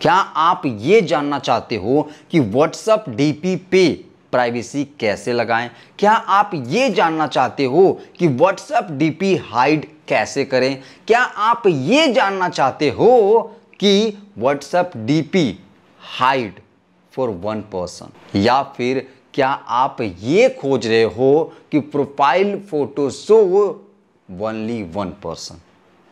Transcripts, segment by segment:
क्या आप ये जानना चाहते हो कि व्हाट्सअप डीपी पे प्राइवेसी कैसे लगाएं क्या आप ये जानना चाहते हो कि व्हाट्सअप डीपी हाइड कैसे करें क्या आप ये जानना चाहते हो कि WhatsApp DP hide for one person या फिर क्या आप ये खोज रहे हो कि profile photo show only one person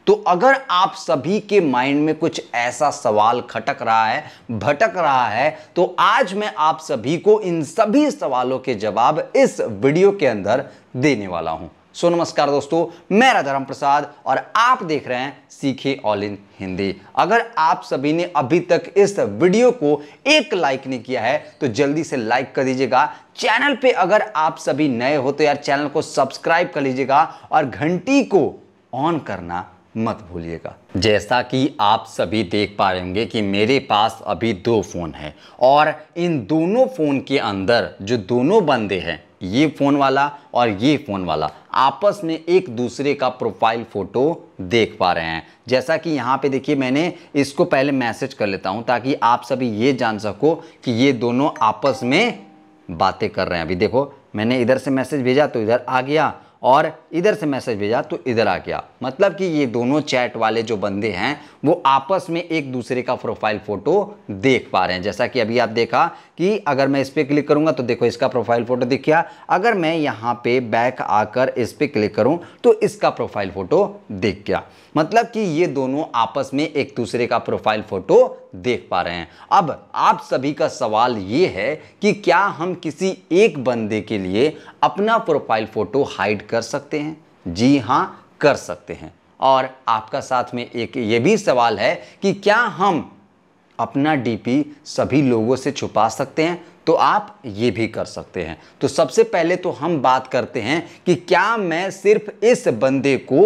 तो अगर आप सभी के माइंड में कुछ ऐसा सवाल खटक रहा है भटक रहा है तो आज मैं आप सभी को इन सभी सवालों के जवाब इस वीडियो के अंदर देने वाला हूं सो नमस्कार दोस्तों मैं राजाराम प्रसाद और आप देख रहे हैं सीखे ऑल इन हिंदी अगर आप सभी ने अभी तक इस वीडियो को एक लाइक नहीं किया है तो जल्दी से लाइक कर दीजिएगा चैनल पे अगर आप सभी नए हो तो यार चैनल को सब्सक्राइब कर लीजिएगा और घंटी को ऑन करना मत भूलिएगा जैसा कि आप सभी देख पा रहे होंगे कि मेरे पास अभी दो फ़ोन हैं और इन दोनों फ़ोन के अंदर जो दोनों बंदे हैं ये फ़ोन वाला और ये फ़ोन वाला आपस में एक दूसरे का प्रोफाइल फ़ोटो देख पा रहे हैं जैसा कि यहाँ पे देखिए मैंने इसको पहले मैसेज कर लेता हूँ ताकि आप सभी ये जान सको कि ये दोनों आपस में बातें कर रहे हैं अभी देखो मैंने इधर से मैसेज भेजा तो इधर आ गया और इधर से मैसेज भेजा तो इधर आ गया मतलब कि ये दोनों चैट वाले जो बंदे हैं वो आपस में एक दूसरे का प्रोफाइल फ़ोटो देख पा रहे हैं जैसा कि अभी आप देखा कि अगर मैं इस पर क्लिक करूँगा तो देखो इसका प्रोफाइल फ़ोटो दिख गया अगर मैं यहाँ पे बैक आकर इस पर क्लिक करूँ तो इसका प्रोफाइल फ़ोटो दिख गया मतलब कि ये दोनों आपस में एक दूसरे का प्रोफाइल फ़ोटो देख पा रहे हैं अब आप सभी का सवाल ये है कि क्या हम किसी एक बंदे के लिए अपना प्रोफाइल फ़ोटो हाइड कर कर सकते हैं जी हाँ कर सकते हैं और आपका साथ में एक ये भी सवाल है कि क्या हम अपना डीपी सभी लोगों से छुपा सकते हैं तो आप ये भी कर सकते हैं तो सबसे पहले तो हम बात करते हैं कि क्या मैं सिर्फ इस बंदे को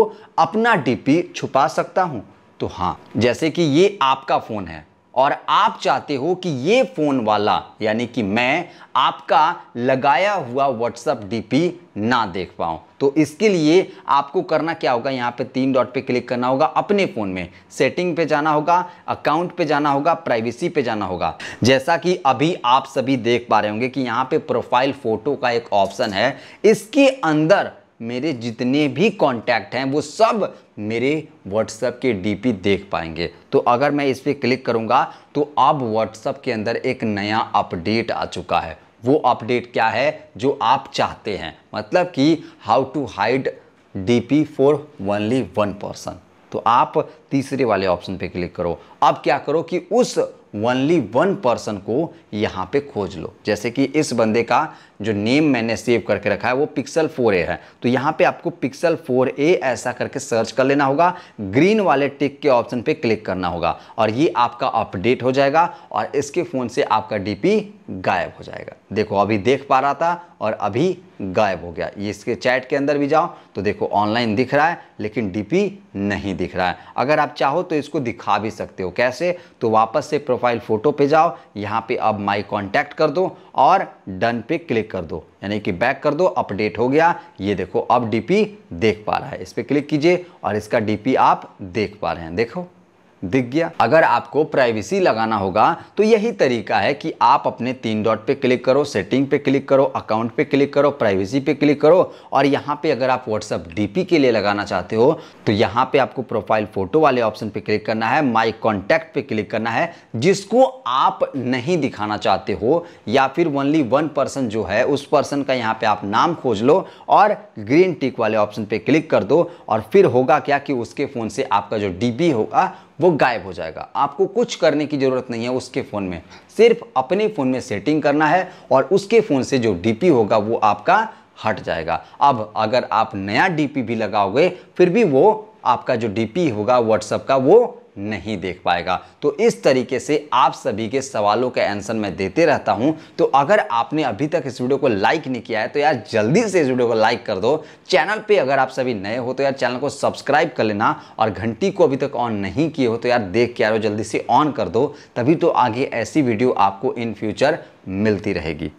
अपना डीपी छुपा सकता हूं तो हाँ जैसे कि ये आपका फ़ोन है और आप चाहते हो कि ये फ़ोन वाला यानी कि मैं आपका लगाया हुआ व्हाट्सअप डीपी ना देख पाऊँ तो इसके लिए आपको करना क्या होगा यहाँ पे तीन डॉट पे क्लिक करना होगा अपने फ़ोन में सेटिंग पे जाना होगा अकाउंट पे जाना होगा प्राइवेसी पे जाना होगा जैसा कि अभी आप सभी देख पा रहे होंगे कि यहाँ पे प्रोफाइल फ़ोटो का एक ऑप्शन है इसके अंदर मेरे जितने भी कॉन्टैक्ट हैं वो सब मेरे व्हाट्सएप के डीपी देख पाएंगे तो अगर मैं इस पर क्लिक करूँगा तो अब व्हाट्सएप के अंदर एक नया अपडेट आ चुका है वो अपडेट क्या है जो आप चाहते हैं मतलब कि how to hide D P for only one person तो आप तीसरे वाले ऑप्शन पे क्लिक करो अब क्या करो कि उस ओनली वन पर्सन को यहाँ पे खोज लो जैसे कि इस बंदे का जो नेम मैंने सेव करके रखा है वो पिक्सल 4a है तो यहाँ पे आपको पिक्सल 4a ऐसा करके सर्च कर लेना होगा ग्रीन वाले टिक के ऑप्शन पे क्लिक करना होगा और ये आपका अपडेट हो जाएगा और इसके फ़ोन से आपका डीपी गायब हो जाएगा देखो अभी देख पा रहा था और अभी गायब हो गया ये इसके चैट के अंदर भी जाओ तो देखो ऑनलाइन दिख रहा है लेकिन डीपी नहीं दिख रहा है अगर आप चाहो तो इसको दिखा भी सकते हो कैसे तो वापस से प्रोफाइल फ़ोटो पे जाओ यहाँ पे अब माई कॉन्टैक्ट कर दो और डन पे क्लिक कर दो यानी कि बैक कर दो अपडेट हो गया ये देखो अब डीपी देख पा रहा है इस पर क्लिक कीजिए और इसका डी आप देख पा रहे हैं देखो दिख गया अगर आपको प्राइवेसी लगाना होगा तो यही तरीका है कि आप अपने तीन डॉट पे क्लिक करो सेटिंग पे क्लिक करो अकाउंट पे क्लिक करो प्राइवेसी पे क्लिक करो और यहाँ पे अगर आप व्हाट्सअप डीपी के लिए लगाना चाहते हो तो यहाँ पे आपको प्रोफाइल फोटो वाले ऑप्शन पे क्लिक करना है माई कॉन्टैक्ट पे क्लिक करना है जिसको आप नहीं दिखाना चाहते हो या फिर ओनली वन पर्सन जो है उस पर्सन का यहाँ पे आप नाम खोज लो और ग्रीन टिक वाले ऑप्शन पे क्लिक कर दो और फिर होगा क्या कि उसके फ़ोन से आपका जो डी होगा वो गायब हो जाएगा आपको कुछ करने की ज़रूरत नहीं है उसके फ़ोन में सिर्फ अपने फ़ोन में सेटिंग करना है और उसके फ़ोन से जो डीपी होगा वो आपका हट जाएगा अब अगर आप नया डीपी भी लगाओगे फिर भी वो आपका जो डीपी होगा व्हाट्सअप का वो नहीं देख पाएगा तो इस तरीके से आप सभी के सवालों के आंसर मैं देते रहता हूं तो अगर आपने अभी तक इस वीडियो को लाइक नहीं किया है तो यार जल्दी से इस वीडियो को लाइक कर दो चैनल पे अगर आप सभी नए हो तो यार चैनल को सब्सक्राइब कर लेना और घंटी को अभी तक ऑन नहीं किए हो तो यार देख के यार जल्दी से ऑन कर दो तभी तो आगे ऐसी वीडियो आपको इन फ्यूचर मिलती रहेगी